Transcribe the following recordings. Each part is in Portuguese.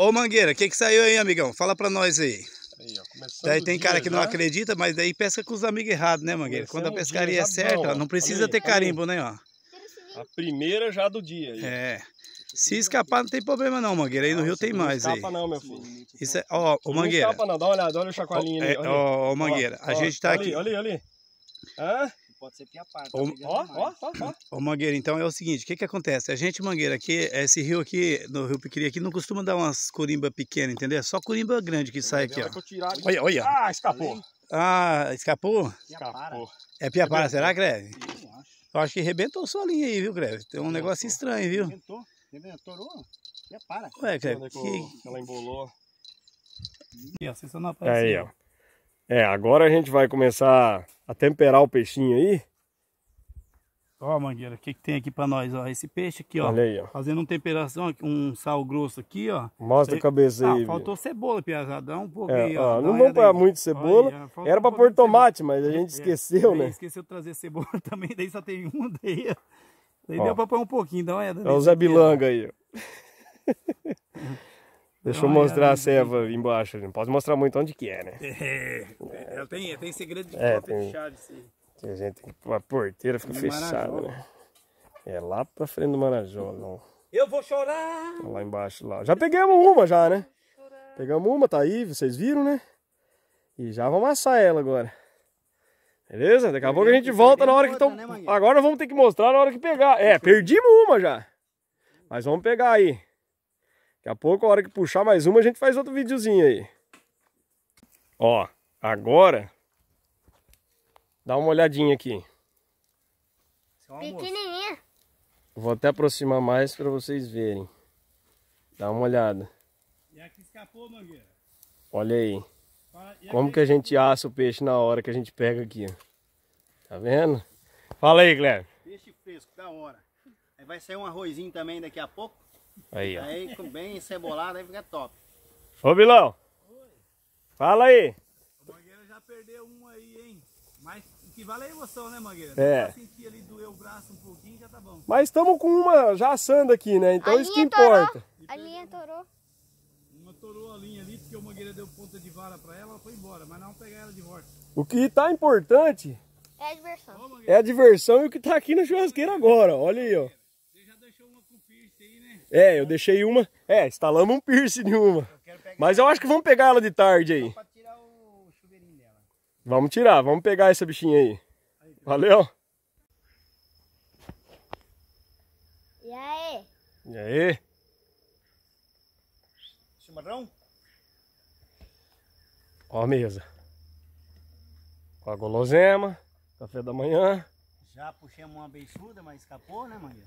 Ô Mangueira, o que que saiu aí, amigão? Fala pra nós aí. Aí, ó, daí tem cara que já. não acredita, mas daí pesca com os amigos errados, né, Mangueira? Quando a pescaria é certa, não, não precisa aí, ter carimbo, aí. né, ó. A primeira já do dia. Aí. É. Se escapar não tem problema não, Mangueira. Aí no ah, rio tem não mais. Não escapa aí. não, meu filho. Isso é, ó, o Mangueira. Não escapa não, dá uma olhada, olha o chacoalhinho ó, ali. É, olha. É, ó, ó, Mangueira, ó, a gente tá aqui. Olha ali, olha ali. Hã? pode ser que tá ó, ó, ó, Ô, Mangueira, então é o seguinte, o que que acontece? A gente, Mangueira, aqui, esse rio aqui, no Rio Piquiri aqui, não costuma dar umas corimba pequenas, entendeu? É só corimba grande que sai é aqui, ó. Olha, olha. Ah, tá escapou. Ah, escapou? Escapou. É piapara, será, né? Greve? Eu acho. Eu acho que rebentou sua linha aí, viu, Greve? Tem um negócio estranho, viu? Rebentou. Rebentou, piapara. Ué, Greve, que... É ela embolou. E Aí, ó. É, agora a gente vai começar a temperar o peixinho aí. Ó, Mangueira, o que, que tem aqui pra nós, ó? Esse peixe aqui, ó. Olha aí, ó. Fazendo uma temperação, um sal grosso aqui, ó. Mostra a cabeça ah, aí. Ah, faltou cebola, piazadão, um pouco é, aí, ó. não vamos pôr muito cebola. Era pra pôr tomate, mas a gente é, esqueceu, é, né? Esqueceu de trazer cebola também, daí só tem um daí, ó. Daí ó. deu pra pôr um pouquinho, dá uma olhada. É o Zé Bilanga aí, ó. Deixa eu mostrar a ceva embaixo. Não pode mostrar muito onde que é, né? É, ela tem, tem segredo de é, tem, fechada. Tem gente, a porteira fica fechada, né? É lá pra frente do Marajó, não. Eu vou chorar! Lá embaixo, lá. Já pegamos uma já, né? Pegamos uma, tá aí, vocês viram, né? E já vamos assar ela agora. Beleza? Daqui a pouco a gente volta na hora que estão... Né, Agora vamos ter que mostrar na hora que pegar. É, perdimos uma já. Mas vamos pegar aí. Daqui a pouco, a hora que puxar mais uma, a gente faz outro videozinho aí. Ó, agora... Dá uma olhadinha aqui. É Pequenininha. Vou até aproximar mais para vocês verem. Dá uma olhada. E aqui escapou, mangueira. Olha aí. Como que a gente assa o peixe na hora que a gente pega aqui, ó. Tá vendo? Fala aí, Cleber. Peixe fresco, da hora. Aí vai sair um arrozinho também daqui a pouco. Aí, ó. Aí, bem cebolado, aí fica top. Ô, Bilão. Oi. Fala aí. O Mangueira já perdeu um aí, hein? Mas o que vale é a emoção, né, Mangueira? É. Eu senti ali doer o braço um pouquinho, já tá bom. Mas estamos com uma já assando aqui, né? Então a isso que importa. A linha torou. Uma torou a linha ali, porque o Mangueira deu ponta de vara pra ela, ela foi embora. Mas não pegar ela de volta. O que tá importante... É a diversão. É a diversão e o que tá aqui na churrasqueira agora, olha aí, ó. É, eu deixei uma. É, instalamos um piercing de uma. Mas eu acho que vamos pegar ela de tarde aí. Tirar vamos tirar, vamos pegar essa bichinha aí. Valeu. E aí? E aí? Chimarrão? Ó a mesa. Com a golosema, café da manhã. Já puxamos uma beiçuda, mas escapou, né, Maria?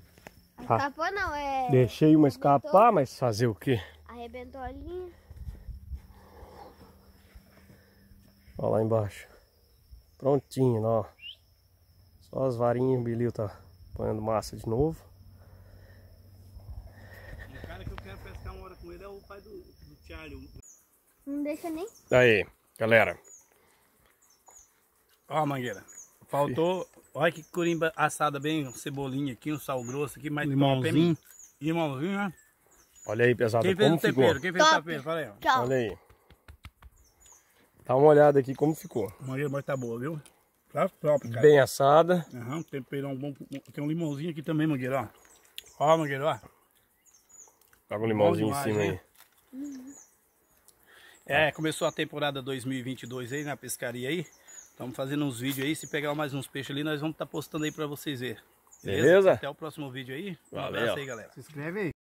Escapou não, é... Deixei uma escapar, mas fazer o quê? Arrebentou a linha. Olha lá embaixo. Prontinho, ó. Só as varinhas, o Bilil tá apanhando massa de novo. O cara que eu quero pescar uma hora com ele é o pai do, do Charlie. Não deixa nem. Aí, galera. Ó a mangueira. Faltou... Olha que corimba assada bem, um cebolinha aqui, um sal grosso aqui, mais limãozinho. Top, limãozinho, né? Olha aí, pesado quem fez o tempero? Quem fez o tempero? Fala aí. Olha aí. Dá uma olhada aqui como ficou. A mas tá boa, viu? Tá top, cara. Bem assada. Aham, uhum, temperão bom. Tem um limãozinho aqui também, Mangueira, ó. Ó, Mangueira, ó. Joga um limãozinho demais, em cima aí. Uhum. É, começou a temporada 2022 aí na pescaria aí. Estamos fazendo uns vídeos aí. Se pegar mais uns peixes ali, nós vamos estar tá postando aí para vocês ver. Beleza? Beleza? Até o próximo vídeo aí. Um Valeu. abraço aí, galera. Se inscreve aí.